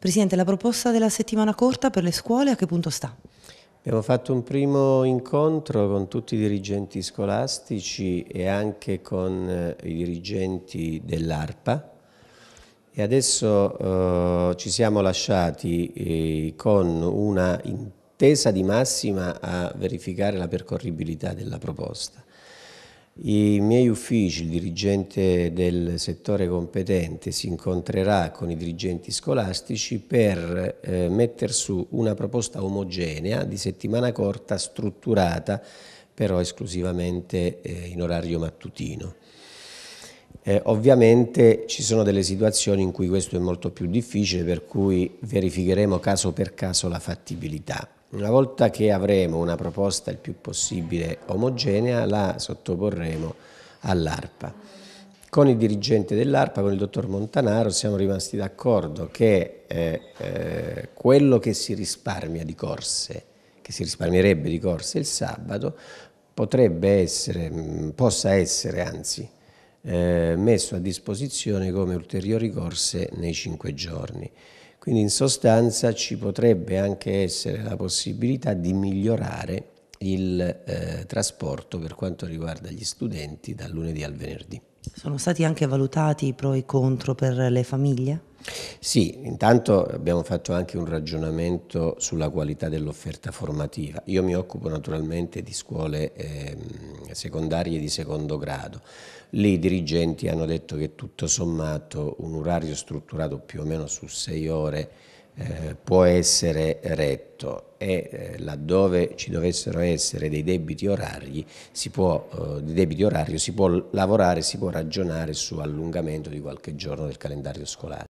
Presidente, la proposta della settimana corta per le scuole a che punto sta? Abbiamo fatto un primo incontro con tutti i dirigenti scolastici e anche con eh, i dirigenti dell'ARPA e adesso eh, ci siamo lasciati eh, con una intesa di massima a verificare la percorribilità della proposta. I miei uffici, il dirigente del settore competente si incontrerà con i dirigenti scolastici per eh, mettere su una proposta omogenea di settimana corta strutturata però esclusivamente eh, in orario mattutino. Eh, ovviamente ci sono delle situazioni in cui questo è molto più difficile, per cui verificheremo caso per caso la fattibilità. Una volta che avremo una proposta il più possibile omogenea, la sottoporremo all'ARPA. Con il dirigente dell'ARPA, con il dottor Montanaro, siamo rimasti d'accordo che eh, eh, quello che si risparmia di corse, che si risparmierebbe di corse il sabato, potrebbe essere, possa essere anzi eh, messo a disposizione come ulteriori corse nei cinque giorni. Quindi in sostanza ci potrebbe anche essere la possibilità di migliorare il eh, trasporto per quanto riguarda gli studenti dal lunedì al venerdì. Sono stati anche valutati i pro e i contro per le famiglie? Sì, intanto abbiamo fatto anche un ragionamento sulla qualità dell'offerta formativa. Io mi occupo naturalmente di scuole eh, secondarie di secondo grado. Lì i dirigenti hanno detto che tutto sommato un orario strutturato più o meno su sei ore eh, può essere retto e eh, laddove ci dovessero essere dei debiti orari, si può, eh, debiti orari, si può lavorare, si può ragionare su allungamento di qualche giorno del calendario scolastico.